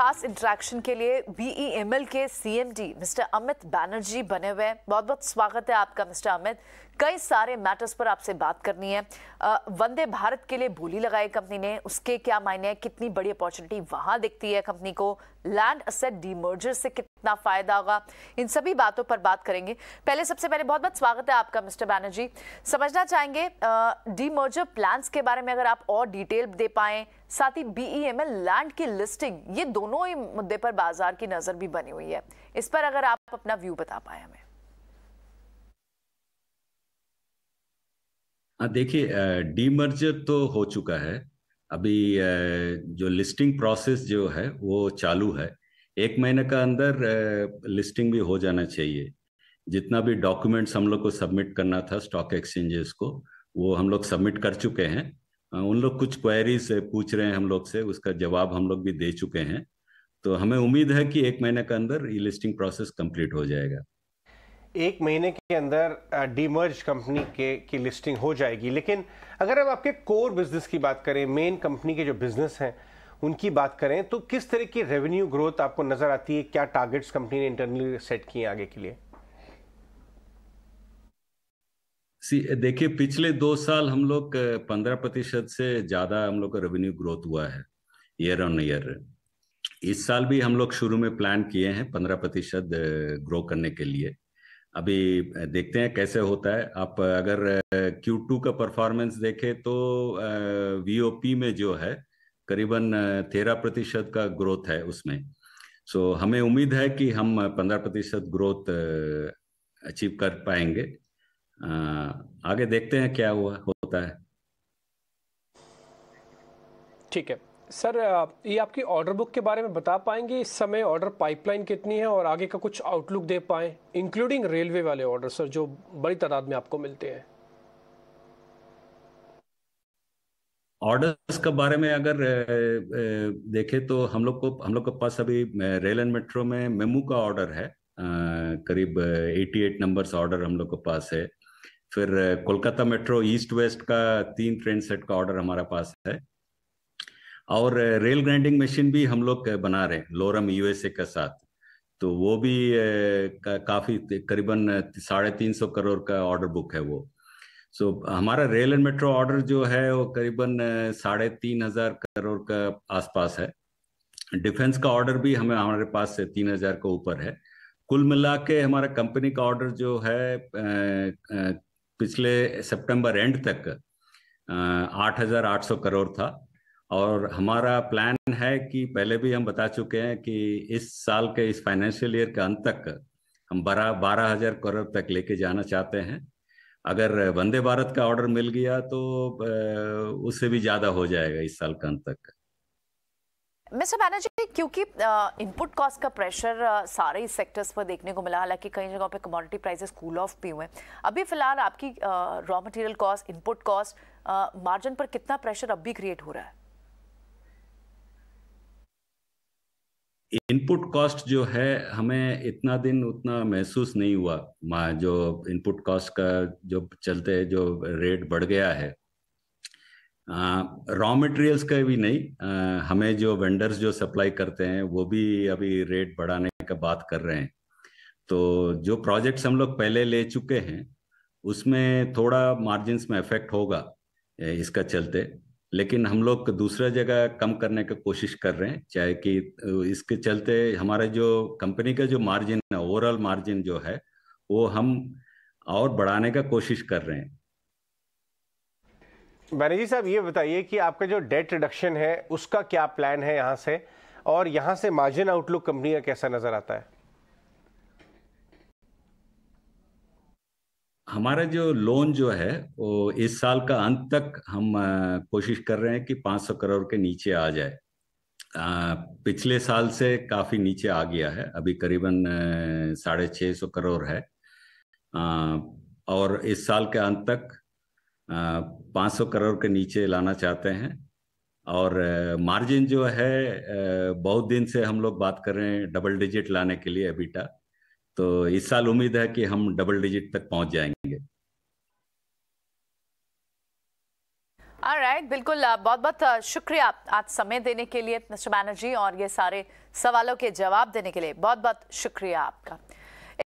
खास इंटरेक्शन के लिए बीईएमएल e के सीएमडी मिस्टर अमित बैनर्जी बने हुए हैं बहुत बहुत स्वागत है आपका मिस्टर अमित कई सारे मैटर्स पर आपसे बात करनी है वंदे भारत के लिए बोली लगाई कंपनी ने उसके क्या मायने हैं कितनी बड़ी अपॉर्चुनिटी वहां दिखती है कंपनी को लैंड असेट डीमर्जर से कितनी कितना फ़ायदा होगा इन सभी बातों पर बात करेंगे पहले सबसे पहले बहुत बहुत स्वागत है आपका मिस्टर बैनर्जी समझना चाहेंगे मर्जर प्लान्स के बारे में अगर आप और डिटेल दे पाए साथ ही बीईएमएल लैंड e की लिस्टिंग ये दोनों ही मुद्दे पर बाजार की नज़र भी बनी हुई है इस पर अगर आप अपना व्यू बता पाए हमें हाँ, देखिए डी मर्जर तो हो चुका है अभी जो लिस्टिंग प्रोसेस जो है वो चालू है एक महीने का अंदर लिस्टिंग भी हो जाना चाहिए जितना भी डॉक्यूमेंट्स हम लोग को सबमिट करना था स्टॉक एक्सचेंजेस को वो हम लोग सबमिट कर चुके हैं उन लोग कुछ क्वेरीज पूछ रहे हैं हम लोग से उसका जवाब हम लोग भी दे चुके हैं तो हमें उम्मीद है कि एक महीने के अंदर ई लिस्टिंग प्रोसेस कंप्लीट हो जाएगा एक महीने के अंदर डीमर्ज कंपनी के की लिस्टिंग हो जाएगी लेकिन अगर हम आपके कोर बिजनेस की बात करें मेन कंपनी के जो बिजनेस हैं उनकी बात करें तो किस तरह की रेवेन्यू ग्रोथ आपको नजर आती है क्या टारगेट्स कंपनी ने इंटरनली सेट किए आगे के लिए सी देखिए पिछले दो साल हम लोग पंद्रह प्रतिशत से ज्यादा हम लोग का रेवेन्यू ग्रोथ हुआ है ईयर ऑन ईयर इस साल भी हम लोग शुरू में प्लान किए हैं पंद्रह प्रतिशत ग्रो करने के लिए अभी देखते हैं कैसे होता है आप अगर Q2 का परफॉर्मेंस देखें तो वीओपी में जो है करीबन तेरह प्रतिशत का ग्रोथ है उसमें सो so, हमें उम्मीद है कि हम पंद्रह प्रतिशत ग्रोथ अचीव कर पाएंगे आगे देखते हैं क्या हुआ होता है ठीक है सर ये आपकी ऑर्डर बुक के बारे में बता पाएंगे इस समय ऑर्डर पाइपलाइन कितनी है और आगे का कुछ आउटलुक दे पाए इंक्लूडिंग रेलवे वाले ऑर्डर सर जो बड़ी तादाद में आपको मिलते हैं ऑर्डर्स के बारे में अगर देखें तो हम लोग को हम लोग के पास अभी रेल एंड मेट्रो में मेमू का ऑर्डर है करीब 88 नंबर्स ऑर्डर हम लोग के पास है फिर कोलकाता मेट्रो ईस्ट वेस्ट का तीन ट्रेन सेट का ऑर्डर हमारे पास है और रेल ग्राइंडिंग मशीन भी हम लोग बना रहे हैं लोरम यूएसए के साथ तो वो भी का, काफी करीबन साढ़े तीन सौ करोड़ का ऑर्डर बुक है वो सो so, हमारा रेल एंड मेट्रो ऑर्डर जो है वो करीबन साढ़े तीन हजार करोड़ का आसपास है डिफेंस का ऑर्डर भी हमें हमारे पास से तीन हजार के ऊपर है कुल मिला के हमारा कंपनी का ऑर्डर जो है पिछले सितंबर एंड तक आठ हजार आठ सौ करोड़ था और हमारा प्लान है कि पहले भी हम बता चुके हैं कि इस साल के इस फाइनेंशियल ईयर के अंत तक हम बारह बारह हजार करोड़ तक लेके जाना चाहते हैं अगर वंदे भारत का ऑर्डर मिल गया तो उससे भी ज्यादा हो जाएगा इस साल का अंत तक मिस्टर बैनर्जी क्योंकि इनपुट कॉस्ट का प्रेशर सारे सेक्टर्स पर देखने को मिला हालांकि कई जगहों पे कमोडिटी प्राइसेस कूल ऑफ भी हुए अभी फिलहाल आपकी raw material cost input cost margin पर कितना प्रेशर अब भी क्रिएट हो रहा है इनपुट कॉस्ट जो है हमें इतना दिन उतना महसूस नहीं हुआ जो इनपुट कॉस्ट का जो चलते जो रेट बढ़ गया है रॉ मटेरियल्स का भी नहीं आ, हमें जो वेंडर्स जो सप्लाई करते हैं वो भी अभी रेट बढ़ाने का बात कर रहे हैं तो जो प्रोजेक्ट्स हम लोग पहले ले चुके हैं उसमें थोड़ा मार्जिन में इफेक्ट होगा इसका चलते लेकिन हम लोग दूसरा जगह कम करने की कोशिश कर रहे हैं चाहे कि इसके चलते हमारे जो कंपनी का जो मार्जिन है ओवरऑल मार्जिन जो है वो हम और बढ़ाने का कोशिश कर रहे हैं बैनर्जी साहब ये बताइए कि आपका जो डेट रिडक्शन है उसका क्या प्लान है यहाँ से और यहाँ से मार्जिन आउटलुक कंपनी का कैसा नज़र आता है हमारा जो लोन जो है वो इस साल का अंत तक हम कोशिश कर रहे हैं कि 500 करोड़ के नीचे आ जाए आ, पिछले साल से काफ़ी नीचे आ गया है अभी करीबन साढ़े छः सौ करोड़ है आ, और इस साल के अंत तक पाँच सौ करोड़ के नीचे लाना चाहते हैं और मार्जिन जो है बहुत दिन से हम लोग बात कर रहे हैं डबल डिजिट लाने के लिए अभी टा तो इस साल उम्मीद है कि हम डबल डिजिट तक पहुंच जाएंगे राइट right, बिल्कुल बहुत बहुत शुक्रिया आज समय देने के लिए मिस्टर बैनर्जी और ये सारे सवालों के जवाब देने के लिए बहुत बहुत शुक्रिया आपका